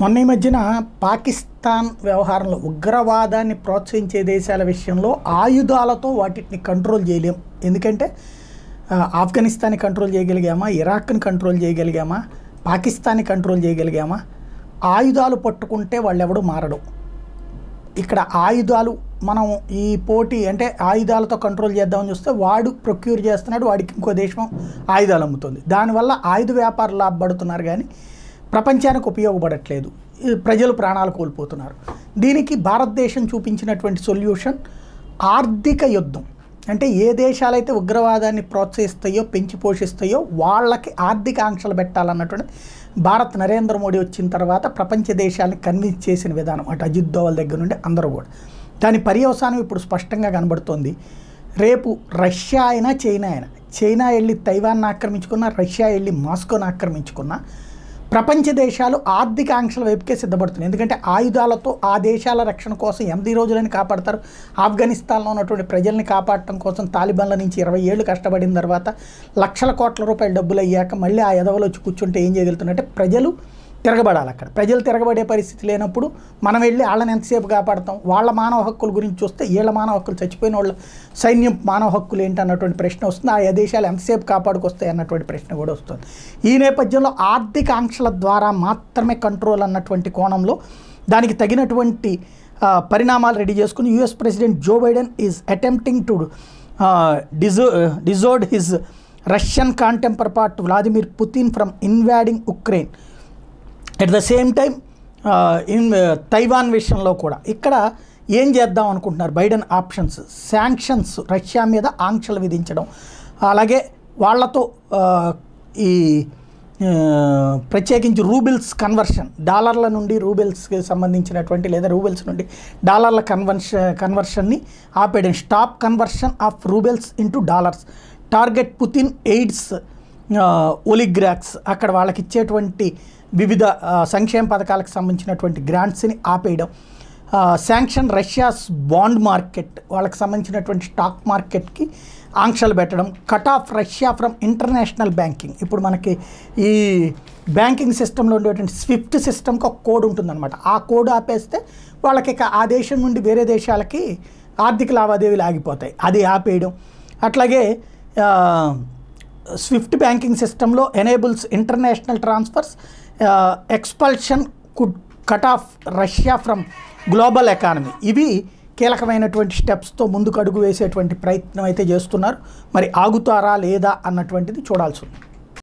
మొన్న ఈ మధ్యన పాకిస్తాన్ వ్యవహారంలో ఉగ్రవాదాన్ని ప్రోత్సహించే దేశాల విషయంలో ఆయుధాలతో వాటిని కంట్రోల్ చేయలేం ఎందుకంటే ఆఫ్ఘనిస్తాన్ని కంట్రోల్ చేయగలిగామా ఇరాక్ని కంట్రోల్ చేయగలిగామా పాకిస్తాన్ని కంట్రోల్ చేయగలిగామా ఆయుధాలు పట్టుకుంటే వాళ్ళెవడూ మారడు ఇక్కడ ఆయుధాలు మనం ఈ పోటీ అంటే ఆయుధాలతో కంట్రోల్ చేద్దామని చూస్తే వాడు ప్రొక్యూర్ చేస్తున్నాడు వాడికి ఇంకో దేశం ఆయుధాలు అమ్ముతుంది దానివల్ల ఆయుధ వ్యాపారులు లాభపడుతున్నారు కానీ ప్రపంచానికి ఉపయోగపడట్లేదు ప్రజలు ప్రాణాలు కోల్పోతున్నారు దీనికి భారతదేశం చూపించినటువంటి సొల్యూషన్ ఆర్థిక యుద్ధం అంటే ఏ దేశాలైతే ఉగ్రవాదాన్ని ప్రోత్సహిస్తాయో పెంచి పోషిస్తాయో వాళ్ళకి ఆర్థిక ఆంక్షలు పెట్టాలన్నటువంటి భారత్ నరేంద్ర మోడీ వచ్చిన తర్వాత ప్రపంచ దేశాలను కన్విన్స్ చేసిన విధానం అటు అజిత్ దోవల్ దగ్గర నుండి అందరూ కూడా దాని పర్యవసానం ఇప్పుడు స్పష్టంగా కనబడుతోంది రేపు రష్యా అయినా చైనా అయినా చైనా వెళ్ళి తైవాన్ ఆక్రమించుకున్నా రష్యా వెళ్ళి మాస్కోని ఆక్రమించుకున్నా ప్రపంచ దేశాలు ఆర్థిక ఆంక్షల వైపుకే సిద్ధపడుతున్నాయి ఎందుకంటే ఆయుధాలతో ఆ దేశాల రక్షణ కోసం ఎనిమిది రోజులని కాపాడతారు ఆఫ్ఘనిస్తాన్లో ఉన్నటువంటి ప్రజల్ని కాపాడటం కోసం తాలిబాన్ల నుంచి ఇరవై ఏళ్ళు కష్టపడిన తర్వాత లక్షల కోట్ల రూపాయల డబ్బులు అయ్యాక మళ్ళీ ఆ ఎదవలు వచ్చి కూర్చుంటే ఏం చేయగలుగుతున్నట్టే ప్రజలు తిరగబడాలి అక్కడ ప్రజలు తిరగబడే పరిస్థితి లేనప్పుడు మనం వెళ్ళి వాళ్ళని ఎంతసేపు కాపాడతాం వాళ్ళ మానవ హక్కుల గురించి చూస్తే వీళ్ళ మానవ హక్కులు చచ్చిపోయిన వాళ్ళ సైన్యం మానవ హక్కులు ఏంటి అన్నటువంటి ప్రశ్న వస్తుంది ఆయా దేశాలు ఎంతసేపు కాపాడుకొస్తాయి అన్నటువంటి ప్రశ్న కూడా వస్తుంది ఈ నేపథ్యంలో ఆర్థిక ఆంక్షల ద్వారా మాత్రమే కంట్రోల్ అన్నటువంటి కోణంలో దానికి తగినటువంటి పరిణామాలు రెడీ చేసుకుని US president Joe Biden is attempting to డిజో dissuade his Russian counterpart Vladimir Putin from invading Ukraine at the same time in Taiwan విషయంలో కూడా ఇక్కడ ఏం చేద్దాం అనుకుంటున్నారు బైడెన్ ఆప్షన్స్ శాంక్షన్స్ రష్యా మీద ఆంక్షలు విధించడం అలాగే వాళ్లతో uh, ఈ uh, ప్రత్యేకించి రూబిల్స్ కన్వర్షన్ డాలర్ల నుండి రూబిల్స్కి సంబంధించినటువంటి లేదా రూబిల్స్ నుండి డాలర్ల కన్వర్షన్ కన్వర్షన్ని ఆపేయడం stop conversion of rubles into dollars target Putin aides oligarchs అక్కడ వాళ్ళకి ఇచ్చేటువంటి వివిధ సంక్షేమ పథకాలకు సంబంధించినటువంటి గ్రాంట్స్ని ఆపేయడం శాంక్షన్ రష్యాస్ బాండ్ మార్కెట్ వాళ్ళకి సంబంధించినటువంటి స్టాక్ మార్కెట్కి ఆంక్షలు పెట్టడం cut off Russia from international banking ఇప్పుడు మనకి ఈ బ్యాంకింగ్ సిస్టంలో ఉండేటువంటి స్విఫ్ట్ సిస్టమ్కి ఒక కోడ్ ఉంటుందన్నమాట ఆ కోడ్ ఆపేస్తే వాళ్ళకి ఆ దేశం నుండి వేరే దేశాలకి ఆర్థిక లావాదేవీలు ఆగిపోతాయి అది ఆపేయడం అట్లాగే స్విఫ్ట్ బ్యాంకింగ్ సిస్టంలో enables international transfers expulsion could cut off Russia from global economy ఇవి కీలకమైనటువంటి స్టెప్స్తో ముందుకు అడుగు వేసేటువంటి ప్రయత్నం అయితే చేస్తున్నారు మరి ఆగుతారా లేదా అన్నటువంటిది చూడాల్సి ఉంది